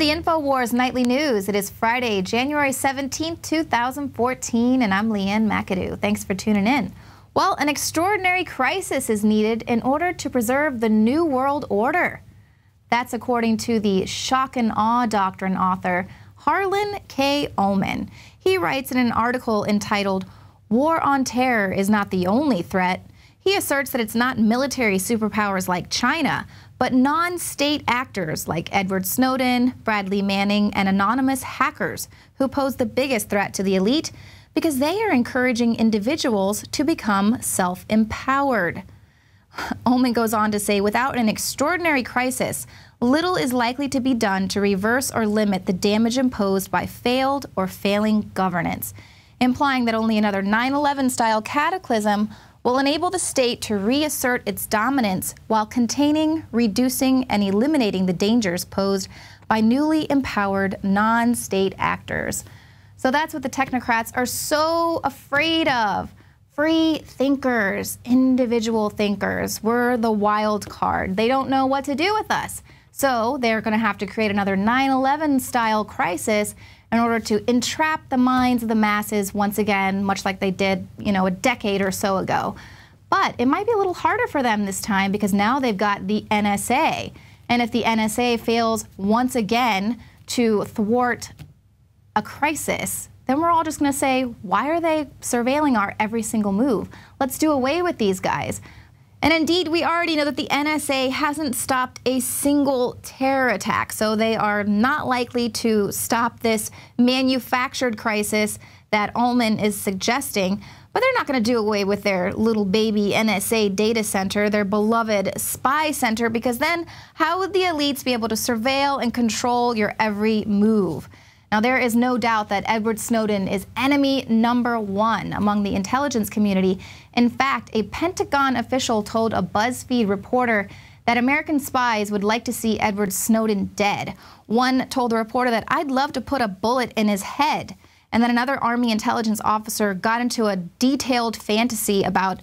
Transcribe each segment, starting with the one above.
the InfoWars Nightly News. It is Friday, January 17, 2014, and I'm Leanne McAdoo. Thanks for tuning in. Well, an extraordinary crisis is needed in order to preserve the New World Order. That's according to the shock and awe doctrine author Harlan K. Ullman. He writes in an article entitled, War on Terror is Not the Only Threat. He asserts that it's not military superpowers like China but non state actors like Edward Snowden, Bradley Manning, and anonymous hackers who pose the biggest threat to the elite because they are encouraging individuals to become self empowered. Ullman goes on to say without an extraordinary crisis, little is likely to be done to reverse or limit the damage imposed by failed or failing governance, implying that only another 9 11 style cataclysm will enable the state to reassert its dominance while containing, reducing, and eliminating the dangers posed by newly empowered non state actors. So that's what the technocrats are so afraid of. Free thinkers, individual thinkers, we're the wild card. They don't know what to do with us. So they're going to have to create another 9 11 style crisis in order to entrap the minds of the masses once again, much like they did, you know, a decade or so ago. But it might be a little harder for them this time because now they've got the NSA. And if the NSA fails once again to thwart a crisis, then we're all just going to say, why are they surveilling our every single move? Let's do away with these guys. And indeed, we already know that the NSA hasn't stopped a single terror attack, so they are not likely to stop this manufactured crisis that Ullman is suggesting. But they're not going to do away with their little baby NSA data center, their beloved spy center, because then how would the elites be able to surveil and control your every move? Now, there is no doubt that Edward Snowden is enemy number one among the intelligence community. In fact, a Pentagon official told a BuzzFeed reporter that American spies would like to see Edward Snowden dead. One told the reporter that I'd love to put a bullet in his head. And then another Army intelligence officer got into a detailed fantasy about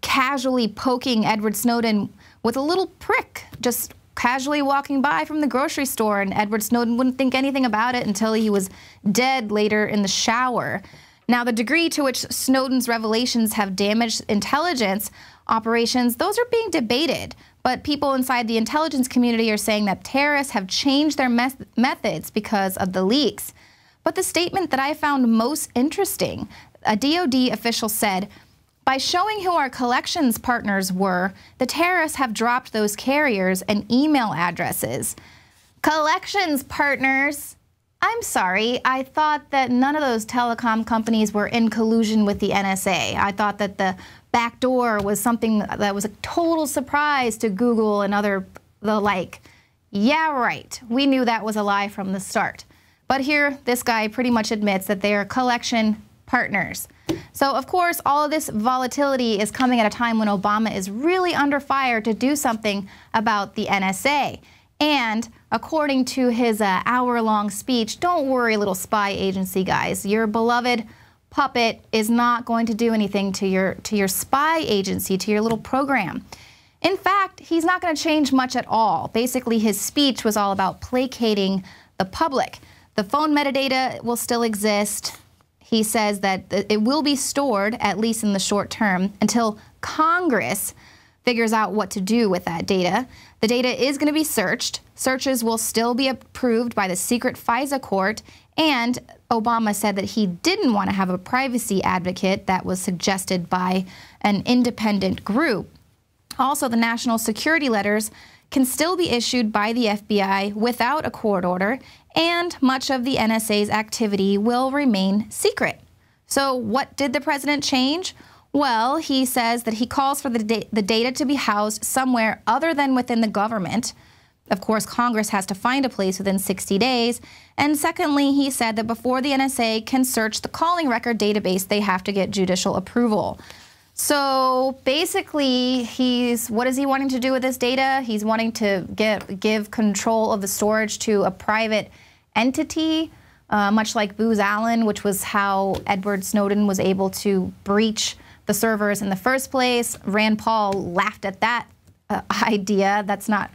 casually poking Edward Snowden with a little prick, just casually walking by from the grocery store, and Edward Snowden wouldn't think anything about it until he was dead later in the shower. Now, the degree to which Snowden's revelations have damaged intelligence operations, those are being debated. But people inside the intelligence community are saying that terrorists have changed their methods because of the leaks. But the statement that I found most interesting, a DoD official said, by showing who our collections partners were, the terrorists have dropped those carriers and email addresses. Collections partners! I'm sorry, I thought that none of those telecom companies were in collusion with the NSA. I thought that the back door was something that was a total surprise to Google and other the like. Yeah, right. We knew that was a lie from the start. But here, this guy pretty much admits that they are collection partners. So, of course, all of this volatility is coming at a time when Obama is really under fire to do something about the NSA. And according to his uh, hour long speech, don't worry, little spy agency guys, your beloved puppet is not going to do anything to your, to your spy agency, to your little program. In fact, he's not going to change much at all. Basically, his speech was all about placating the public. The phone metadata will still exist he says that it will be stored, at least in the short term, until Congress figures out what to do with that data. The data is going to be searched. Searches will still be approved by the secret FISA court. And Obama said that he didn't want to have a privacy advocate that was suggested by an independent group. Also, the national security letters can still be issued by the FBI without a court order, and much of the NSA's activity will remain secret. So, what did the president change? Well, he says that he calls for the, da the data to be housed somewhere other than within the government. Of course, Congress has to find a place within 60 days. And secondly, he said that before the NSA can search the calling record database, they have to get judicial approval. So basically, he's what is he wanting to do with this data? He's wanting to get, give control of the storage to a private entity, uh, much like Booz Allen, which was how Edward Snowden was able to breach the servers in the first place. Rand Paul laughed at that uh, idea. That's not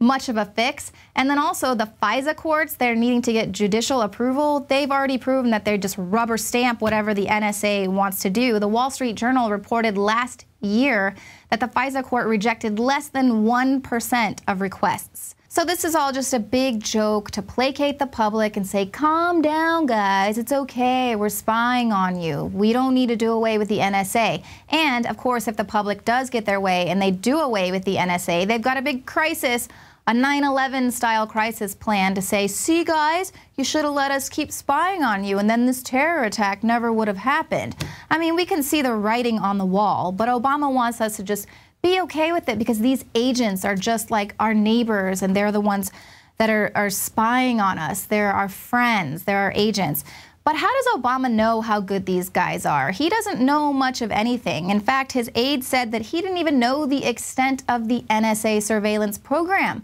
much of a fix. And then also the FISA courts, they're needing to get judicial approval. They've already proven that they just rubber stamp whatever the NSA wants to do. The Wall Street Journal reported last year that the FISA court rejected less than 1% of requests. So this is all just a big joke to placate the public and say, calm down, guys, it's okay, we're spying on you. We don't need to do away with the NSA. And of course, if the public does get their way and they do away with the NSA, they've got a big crisis, a 9-11 style crisis plan to say, see guys, you should have let us keep spying on you and then this terror attack never would have happened. I mean, we can see the writing on the wall, but Obama wants us to just be okay with it because these agents are just like our neighbors and they're the ones that are, are spying on us. They're our friends, they're our agents. But how does Obama know how good these guys are? He doesn't know much of anything. In fact, his aide said that he didn't even know the extent of the NSA surveillance program.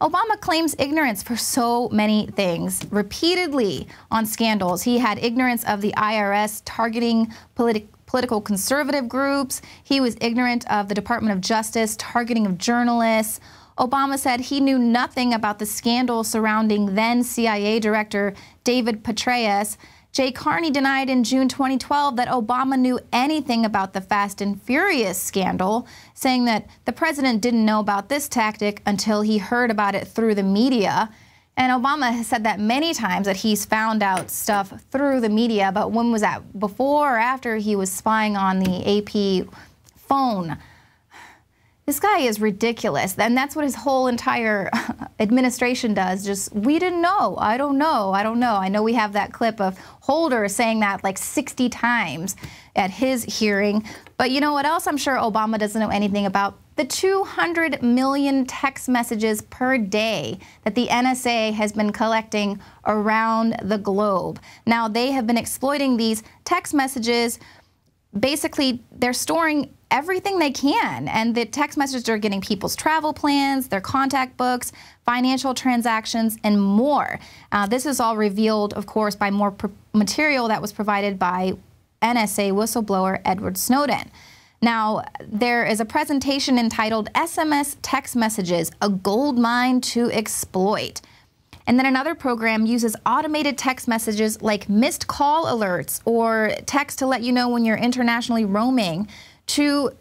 Obama claims ignorance for so many things. Repeatedly on scandals, he had ignorance of the IRS targeting politi political conservative groups. He was ignorant of the Department of Justice targeting of journalists. Obama said he knew nothing about the scandal surrounding then CIA Director David Petraeus. Jay Carney denied in June 2012 that Obama knew anything about the Fast and Furious scandal, saying that the president didn't know about this tactic until he heard about it through the media. And Obama has said that many times that he's found out stuff through the media, but when was that? Before or after he was spying on the AP phone? This guy is ridiculous. And that's what his whole entire administration does. Just, we didn't know. I don't know. I don't know. I know we have that clip of Holder saying that like 60 times at his hearing. But you know what else I'm sure Obama doesn't know anything about? the 200 million text messages per day that the NSA has been collecting around the globe. Now, they have been exploiting these text messages. Basically, they're storing everything they can. And the text messages are getting people's travel plans, their contact books, financial transactions, and more. Uh, this is all revealed, of course, by more material that was provided by NSA whistleblower Edward Snowden. Now, there is a presentation entitled SMS Text Messages, a Gold Mine to Exploit. And then another program uses automated text messages like missed call alerts or text to let you know when you're internationally roaming to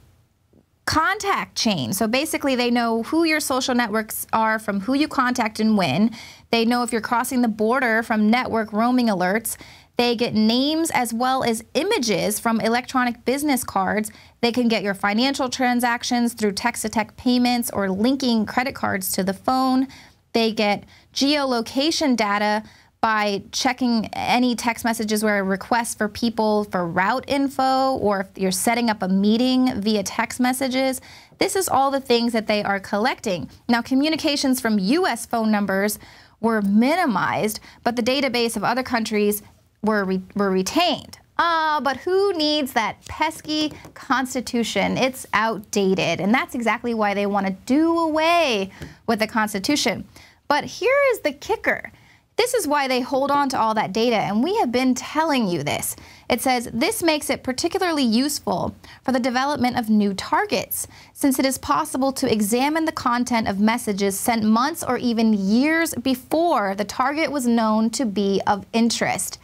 contact chain. So basically, they know who your social networks are from who you contact and when. They know if you're crossing the border from network roaming alerts. They get names as well as images from electronic business cards. They can get your financial transactions through text to text payments or linking credit cards to the phone. They get geolocation data by checking any text messages where a request for people for route info or if you're setting up a meeting via text messages. This is all the things that they are collecting. Now, communications from US phone numbers were minimized, but the database of other countries were, re were retained. Ah, but who needs that pesky Constitution? It's outdated. And that's exactly why they want to do away with the Constitution. But here is the kicker. This is why they hold on to all that data, and we have been telling you this. It says this makes it particularly useful for the development of new targets, since it is possible to examine the content of messages sent months or even years before the target was known to be of interest.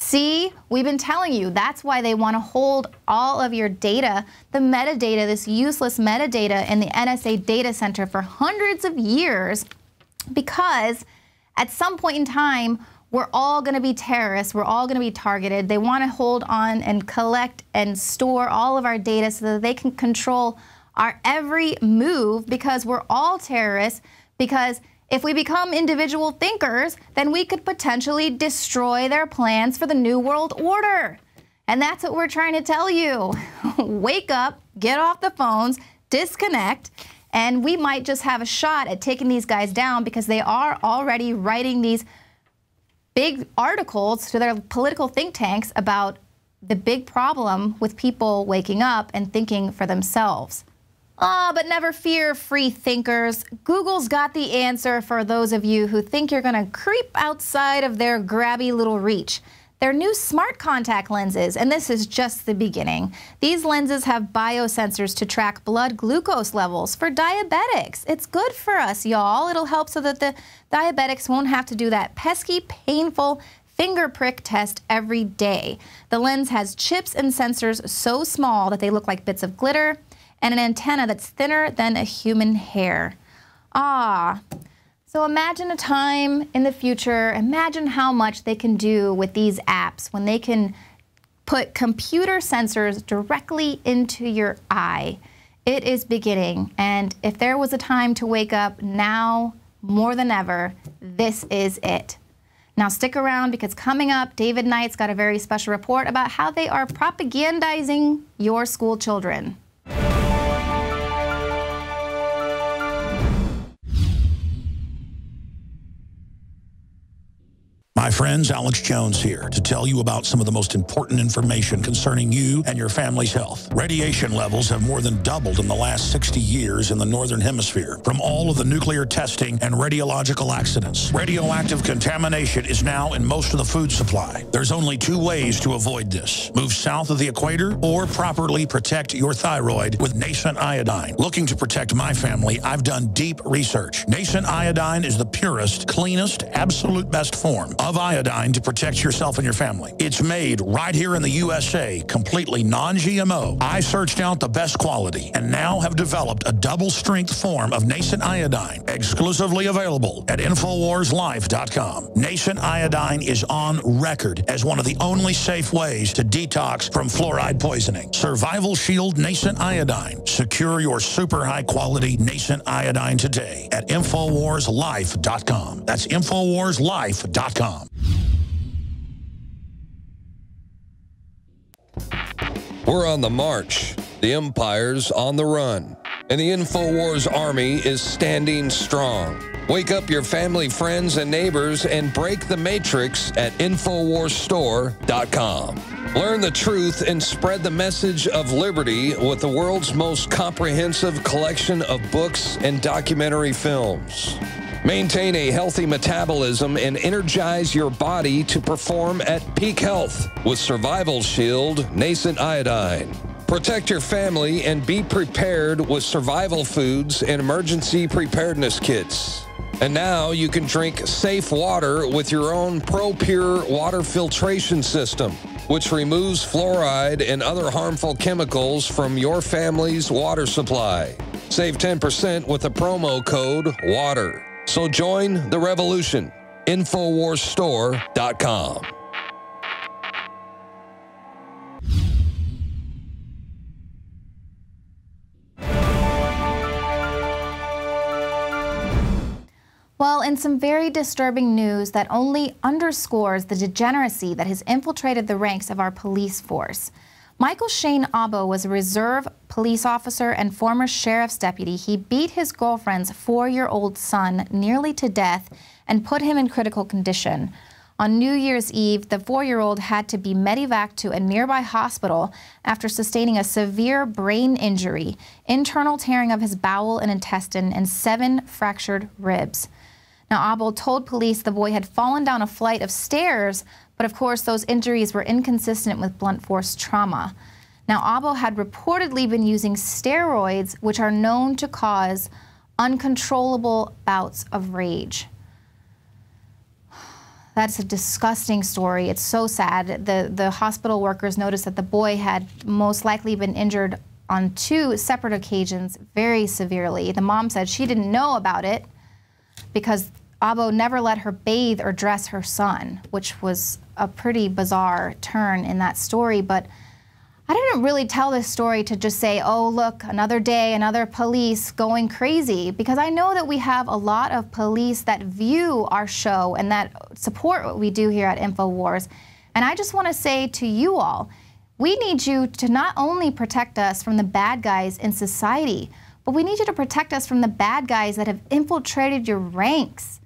See, we've been telling you that's why they want to hold all of your data, the metadata, this useless metadata in the NSA data center for hundreds of years because at some point in time, we're all going to be terrorists. We're all going to be targeted. They want to hold on and collect and store all of our data so that they can control our every move because we're all terrorists because if we become individual thinkers, then we could potentially destroy their plans for the New World Order. And that's what we're trying to tell you. Wake up, get off the phones, disconnect, and we might just have a shot at taking these guys down because they are already writing these big articles to their political think tanks about the big problem with people waking up and thinking for themselves. Ah, oh, but never fear, free thinkers. Google's got the answer for those of you who think you're going to creep outside of their grabby little reach. Their new smart contact lenses, and this is just the beginning. These lenses have biosensors to track blood glucose levels for diabetics. It's good for us, y'all. It'll help so that the diabetics won't have to do that pesky, painful finger prick test every day. The lens has chips and sensors so small that they look like bits of glitter and an antenna that's thinner than a human hair. Ah, so imagine a time in the future, imagine how much they can do with these apps when they can put computer sensors directly into your eye. It is beginning, and if there was a time to wake up now more than ever, this is it. Now stick around because coming up, David Knight's got a very special report about how they are propagandizing your school children. my friends, Alex Jones here to tell you about some of the most important information concerning you and your family's health. Radiation levels have more than doubled in the last 60 years in the Northern Hemisphere from all of the nuclear testing and radiological accidents. Radioactive contamination is now in most of the food supply. There's only two ways to avoid this. Move south of the equator or properly protect your thyroid with nascent iodine. Looking to protect my family, I've done deep research. Nascent iodine is the purest, cleanest, absolute best form of iodine to protect yourself and your family. It's made right here in the USA, completely non-GMO. I searched out the best quality and now have developed a double-strength form of nascent iodine, exclusively available at InfoWarsLife.com. Nascent iodine is on record as one of the only safe ways to detox from fluoride poisoning. Survival Shield Nascent Iodine. Secure your super high-quality nascent iodine today at InfoWarsLife.com. That's InfoWarsLife.com. We're on the march. The empire's on the run. And the InfoWars army is standing strong. Wake up your family, friends, and neighbors and break the matrix at InfoWarsStore.com. Learn the truth and spread the message of liberty with the world's most comprehensive collection of books and documentary films. Maintain a healthy metabolism and energize your body to perform at peak health with Survival Shield Nascent Iodine. Protect your family and be prepared with survival foods and emergency preparedness kits. And now you can drink safe water with your own ProPure water filtration system, which removes fluoride and other harmful chemicals from your family's water supply. Save 10% with the promo code WATER. So join the revolution. InfoWarsStore.com. Well, in some very disturbing news that only underscores the degeneracy that has infiltrated the ranks of our police force. Michael Shane Abo was a reserve police officer and former sheriff's deputy. He beat his girlfriend's four year old son nearly to death and put him in critical condition. On New Year's Eve, the four year old had to be medevaced to a nearby hospital after sustaining a severe brain injury, internal tearing of his bowel and intestine, and seven fractured ribs. Now, Abel told police the boy had fallen down a flight of stairs but of course, those injuries were inconsistent with blunt force trauma. Now, Abo had reportedly been using steroids, which are known to cause uncontrollable bouts of rage. That's a disgusting story. It's so sad. The, the hospital workers noticed that the boy had most likely been injured on two separate occasions very severely. The mom said she didn't know about it because Abo never let her bathe or dress her son, which was a pretty bizarre turn in that story. But I didn't really tell this story to just say, oh, look, another day, another police going crazy, because I know that we have a lot of police that view our show and that support what we do here at InfoWars. And I just want to say to you all, we need you to not only protect us from the bad guys in society, but we need you to protect us from the bad guys that have infiltrated your ranks.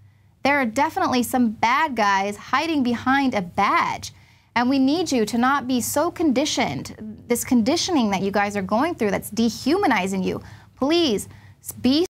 There are definitely some bad guys hiding behind a badge. And we need you to not be so conditioned, this conditioning that you guys are going through that's dehumanizing you. Please be